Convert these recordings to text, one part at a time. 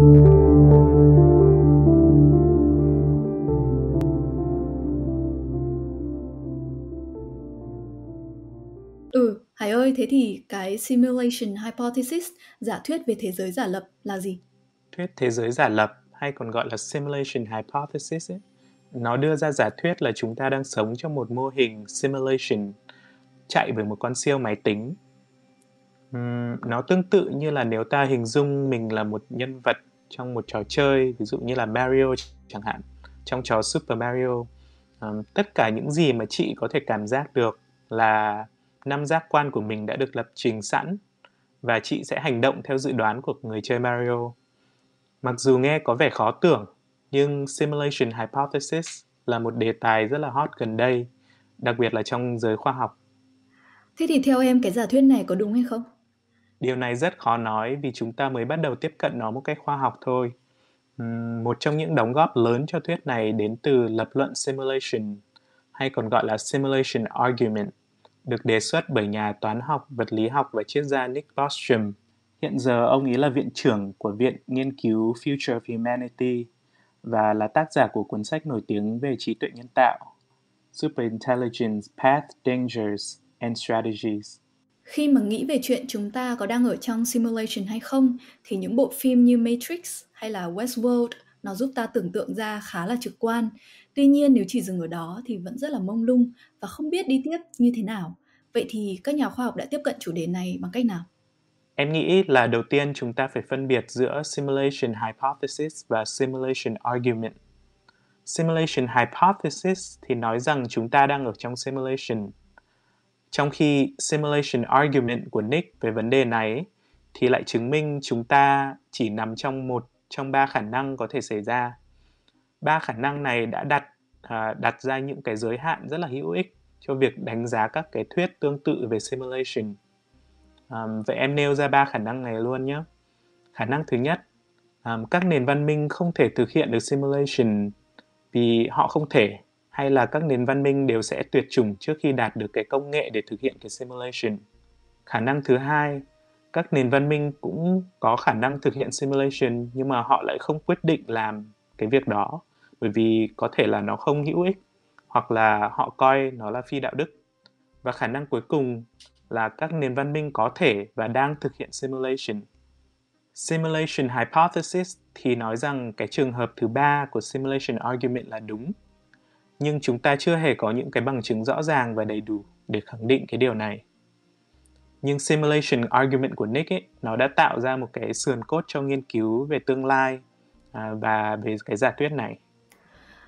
Ừ, Hải ơi, thế thì cái simulation hypothesis, giả thuyết về thế giới giả lập là gì? Thuyết thế giới giả lập hay còn gọi là simulation hypothesis ấy, nó đưa ra giả thuyết là chúng ta đang sống trong một mô hình simulation chạy bởi một con siêu máy tính. Uhm, nó tương tự như là nếu ta hình dung mình là một nhân vật trong một trò chơi ví dụ như là Mario chẳng hạn trong trò Super Mario um, tất cả những gì mà chị có thể cảm giác được là năm giác quan của mình đã được lập trình sẵn và chị sẽ hành động theo dự đoán của người chơi Mario. Mặc dù nghe có vẻ khó tưởng, nhưng simulation hypothesis là một đề tài rất là hot gần đây, đặc biệt là trong giới khoa học. Thế thì theo em cái giả thuyết này có đúng hay không? Điều này rất khó nói vì chúng ta mới bắt đầu tiếp cận nó một cách khoa học thôi. Một trong những đóng góp lớn cho thuyết này đến từ lập luận simulation hay còn gọi là simulation argument được đề xuất bởi nhà toán học, vật lý học và triết gia Nick Bostrom. Hiện giờ ông ấy là viện trưởng của Viện Nghiên cứu Future of Humanity và là tác giả của cuốn sách nổi tiếng về trí tuệ nhân tạo Superintelligence Path Dangers and Strategies khi mà nghĩ về chuyện chúng ta có đang ở trong simulation hay không thì những bộ phim như Matrix hay là Westworld nó giúp ta tưởng tượng ra khá là trực quan. Tuy nhiên nếu chỉ dừng ở đó thì vẫn rất là mông lung và không biết đi tiếp như thế nào. Vậy thì các nhà khoa học đã tiếp cận chủ đề này bằng cách nào? Em nghĩ là đầu tiên chúng ta phải phân biệt giữa simulation hypothesis và simulation argument. Simulation hypothesis thì nói rằng chúng ta đang ở trong simulation trong khi simulation argument của Nick về vấn đề này thì lại chứng minh chúng ta chỉ nằm trong một trong ba khả năng có thể xảy ra. Ba khả năng này đã đặt à, đặt ra những cái giới hạn rất là hữu ích cho việc đánh giá các cái thuyết tương tự về simulation. Um, vậy em nêu ra ba khả năng này luôn nhé. Khả năng thứ nhất, um, các nền văn minh không thể thực hiện được simulation vì họ không thể hay là các nền văn minh đều sẽ tuyệt chủng trước khi đạt được cái công nghệ để thực hiện cái simulation. Khả năng thứ hai, các nền văn minh cũng có khả năng thực hiện simulation nhưng mà họ lại không quyết định làm cái việc đó bởi vì có thể là nó không hữu ích hoặc là họ coi nó là phi đạo đức. Và khả năng cuối cùng là các nền văn minh có thể và đang thực hiện simulation. Simulation hypothesis thì nói rằng cái trường hợp thứ ba của simulation argument là đúng nhưng chúng ta chưa hề có những cái bằng chứng rõ ràng và đầy đủ để khẳng định cái điều này. Nhưng simulation argument của Nick ấy, nó đã tạo ra một cái sườn cốt cho nghiên cứu về tương lai à, và về cái giả thuyết này.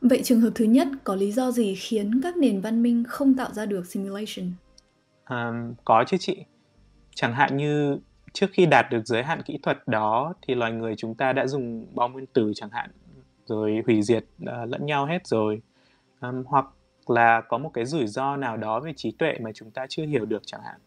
Vậy trường hợp thứ nhất có lý do gì khiến các nền văn minh không tạo ra được simulation? À, có chứ chị. Chẳng hạn như trước khi đạt được giới hạn kỹ thuật đó thì loài người chúng ta đã dùng bom nguyên tử chẳng hạn rồi hủy diệt uh, lẫn nhau hết rồi um, hoặc là có một cái rủi ro nào đó về trí tuệ mà chúng ta chưa hiểu được chẳng hạn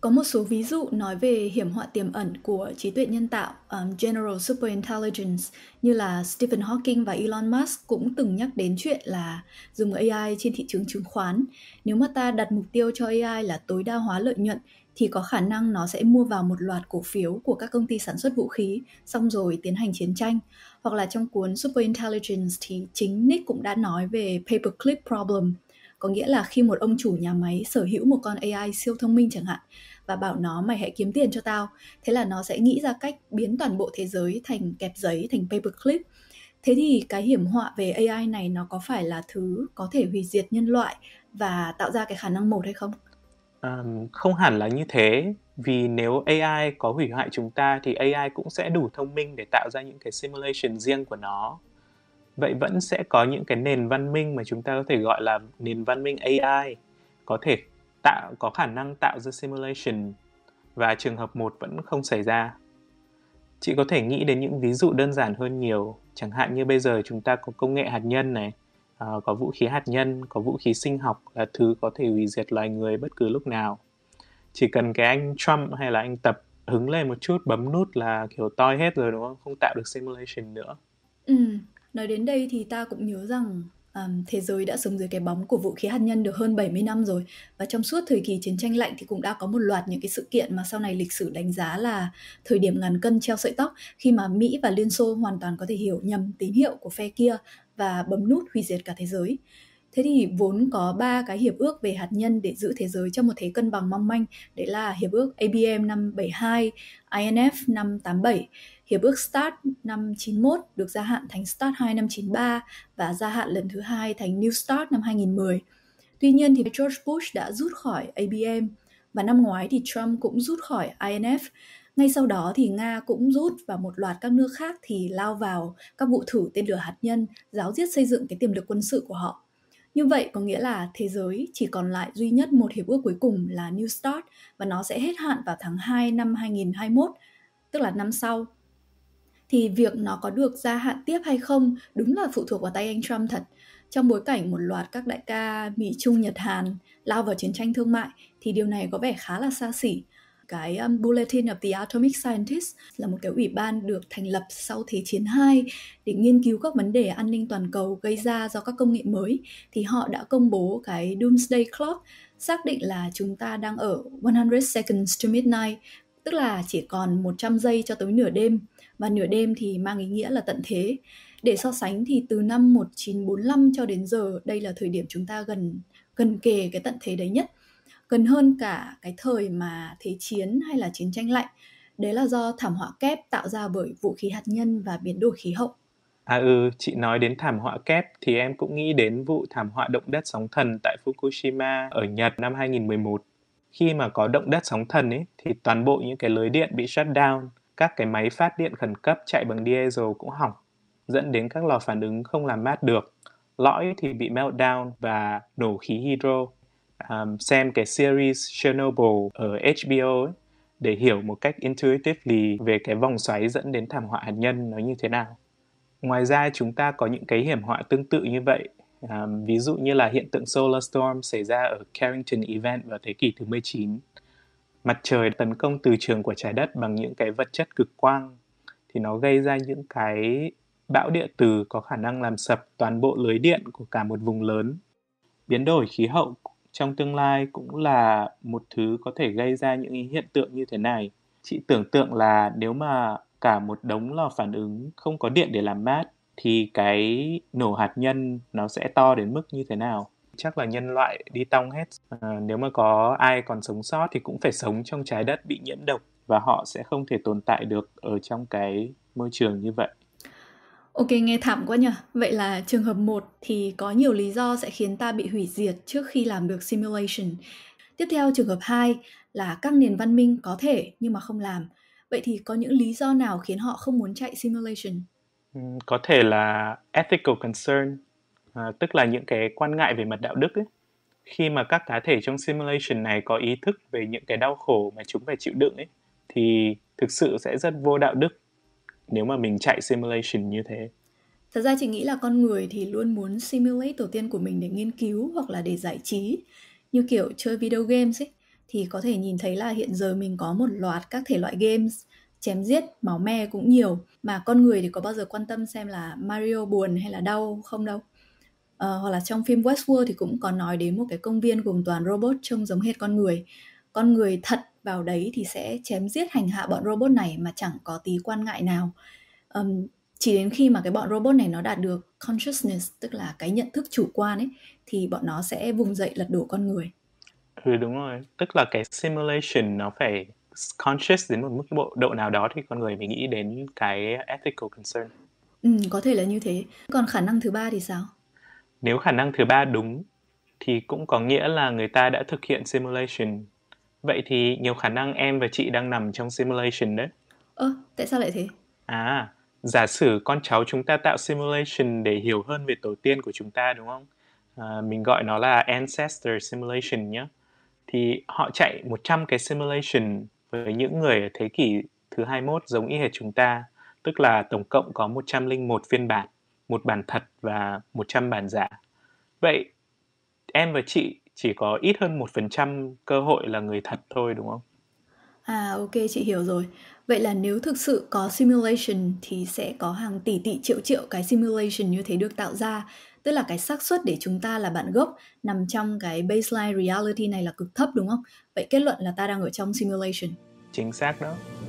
có một số ví dụ nói về hiểm họa tiềm ẩn của trí tuệ nhân tạo um, General Superintelligence như là Stephen Hawking và Elon Musk cũng từng nhắc đến chuyện là dùng AI trên thị trường chứng khoán. Nếu mà ta đặt mục tiêu cho AI là tối đa hóa lợi nhuận thì có khả năng nó sẽ mua vào một loạt cổ phiếu của các công ty sản xuất vũ khí xong rồi tiến hành chiến tranh hoặc là trong cuốn Super Intelligence thì chính Nick cũng đã nói về paperclip problem có nghĩa là khi một ông chủ nhà máy sở hữu một con AI siêu thông minh chẳng hạn và bảo nó mày hãy kiếm tiền cho tao thế là nó sẽ nghĩ ra cách biến toàn bộ thế giới thành kẹp giấy thành paperclip thế thì cái hiểm họa về AI này nó có phải là thứ có thể hủy diệt nhân loại và tạo ra cái khả năng một hay không Um, không hẳn là như thế vì nếu AI có hủy hoại chúng ta thì AI cũng sẽ đủ thông minh để tạo ra những cái simulation riêng của nó. Vậy vẫn sẽ có những cái nền văn minh mà chúng ta có thể gọi là nền văn minh AI có thể tạo có khả năng tạo ra simulation và trường hợp một vẫn không xảy ra. Chị có thể nghĩ đến những ví dụ đơn giản hơn nhiều, chẳng hạn như bây giờ chúng ta có công nghệ hạt nhân này, Ờ, có vũ khí hạt nhân có vũ khí sinh học là thứ có thể hủy diệt loài người bất cứ lúc nào chỉ cần cái anh Trump hay là anh Tập hứng lên một chút bấm nút là kiểu toi hết rồi đúng không không tạo được simulation nữa ừ nói đến đây thì ta cũng nhớ rằng um, thế giới đã sống dưới cái bóng của vũ khí hạt nhân được hơn 70 năm rồi và trong suốt thời kỳ chiến tranh lạnh thì cũng đã có một loạt những cái sự kiện mà sau này lịch sử đánh giá là thời điểm ngàn cân treo sợi tóc khi mà Mỹ và Liên Xô hoàn toàn có thể hiểu nhầm tín hiệu của phe kia và bấm nút hủy diệt cả thế giới. Thế thì vốn có ba cái hiệp ước về hạt nhân để giữ thế giới trong một thế cân bằng mong manh, đấy là hiệp ước ABM năm 72, INF năm 87, hiệp ước START năm 91 được gia hạn thành START 2 năm 93 và gia hạn lần thứ hai thành New START năm 2010. Tuy nhiên thì George Bush đã rút khỏi ABM và năm ngoái thì Trump cũng rút khỏi INF ngay sau đó thì Nga cũng rút và một loạt các nước khác thì lao vào các vụ thử tên lửa hạt nhân, giáo diết xây dựng cái tiềm lực quân sự của họ. Như vậy có nghĩa là thế giới chỉ còn lại duy nhất một hiệp ước cuối cùng là New START và nó sẽ hết hạn vào tháng 2 năm 2021, tức là năm sau. Thì việc nó có được gia hạn tiếp hay không đúng là phụ thuộc vào tay anh Trump thật. Trong bối cảnh một loạt các đại ca Mỹ, Trung, Nhật, Hàn lao vào chiến tranh thương mại thì điều này có vẻ khá là xa xỉ cái um, Bulletin of the Atomic Scientists là một cái ủy ban được thành lập sau Thế chiến II để nghiên cứu các vấn đề an ninh toàn cầu gây ra do các công nghệ mới thì họ đã công bố cái Doomsday Clock xác định là chúng ta đang ở 100 seconds to midnight tức là chỉ còn 100 giây cho tới nửa đêm và nửa đêm thì mang ý nghĩa là tận thế. Để so sánh thì từ năm 1945 cho đến giờ đây là thời điểm chúng ta gần gần kề cái tận thế đấy nhất gần hơn cả cái thời mà thế chiến hay là chiến tranh lạnh đấy là do thảm họa kép tạo ra bởi vũ khí hạt nhân và biến đổi khí hậu À ừ, chị nói đến thảm họa kép thì em cũng nghĩ đến vụ thảm họa động đất sóng thần tại Fukushima ở Nhật năm 2011. Khi mà có động đất sóng thần ấy thì toàn bộ những cái lưới điện bị shut down, các cái máy phát điện khẩn cấp chạy bằng diesel cũng hỏng, dẫn đến các lò phản ứng không làm mát được. Lõi thì bị meltdown và nổ khí hydro um, xem cái series Chernobyl ở HBO ấy, để hiểu một cách intuitively về cái vòng xoáy dẫn đến thảm họa hạt nhân nó như thế nào. Ngoài ra chúng ta có những cái hiểm họa tương tự như vậy, um, ví dụ như là hiện tượng solar storm xảy ra ở Carrington Event vào thế kỷ thứ 19. Mặt trời tấn công từ trường của trái đất bằng những cái vật chất cực quang thì nó gây ra những cái bão địa từ có khả năng làm sập toàn bộ lưới điện của cả một vùng lớn. Biến đổi khí hậu trong tương lai cũng là một thứ có thể gây ra những hiện tượng như thế này. Chị tưởng tượng là nếu mà cả một đống lò phản ứng không có điện để làm mát thì cái nổ hạt nhân nó sẽ to đến mức như thế nào? Chắc là nhân loại đi tong hết. À, nếu mà có ai còn sống sót thì cũng phải sống trong trái đất bị nhiễm độc và họ sẽ không thể tồn tại được ở trong cái môi trường như vậy. Ok, nghe thảm quá nhỉ. Vậy là trường hợp 1 thì có nhiều lý do sẽ khiến ta bị hủy diệt trước khi làm được simulation. Tiếp theo trường hợp 2 là các nền văn minh có thể nhưng mà không làm. Vậy thì có những lý do nào khiến họ không muốn chạy simulation? Ừ, có thể là ethical concern, à, tức là những cái quan ngại về mặt đạo đức ấy. Khi mà các cá thể trong simulation này có ý thức về những cái đau khổ mà chúng phải chịu đựng ấy thì thực sự sẽ rất vô đạo đức nếu mà mình chạy simulation như thế thật ra chị nghĩ là con người thì luôn muốn simulate tổ tiên của mình để nghiên cứu hoặc là để giải trí như kiểu chơi video games ấy thì có thể nhìn thấy là hiện giờ mình có một loạt các thể loại games chém giết máu me cũng nhiều mà con người thì có bao giờ quan tâm xem là Mario buồn hay là đau không đâu ờ, hoặc là trong phim Westworld thì cũng có nói đến một cái công viên gồm toàn robot trông giống hết con người con người thật vào đấy thì sẽ chém giết hành hạ bọn robot này mà chẳng có tí quan ngại nào um, chỉ đến khi mà cái bọn robot này nó đạt được consciousness tức là cái nhận thức chủ quan ấy thì bọn nó sẽ vùng dậy lật đổ con người ừ đúng rồi tức là cái simulation nó phải conscious đến một mức bộ độ nào đó thì con người mình nghĩ đến cái ethical concern ừ có thể là như thế còn khả năng thứ ba thì sao nếu khả năng thứ ba đúng thì cũng có nghĩa là người ta đã thực hiện simulation Vậy thì nhiều khả năng em và chị đang nằm trong simulation đấy. Ơ, ờ, tại sao lại thế? À, giả sử con cháu chúng ta tạo simulation để hiểu hơn về tổ tiên của chúng ta đúng không? À, mình gọi nó là ancestor simulation nhé. Thì họ chạy 100 cái simulation với những người ở thế kỷ thứ 21 giống y hệt chúng ta, tức là tổng cộng có 101 phiên bản, một bản thật và 100 bản giả. Vậy em và chị chỉ có ít hơn một phần trăm cơ hội là người thật thôi đúng không? À ok chị hiểu rồi. Vậy là nếu thực sự có simulation thì sẽ có hàng tỷ tỷ triệu triệu cái simulation như thế được tạo ra, tức là cái xác suất để chúng ta là bạn gốc nằm trong cái baseline reality này là cực thấp đúng không? Vậy kết luận là ta đang ở trong simulation. Chính xác đó.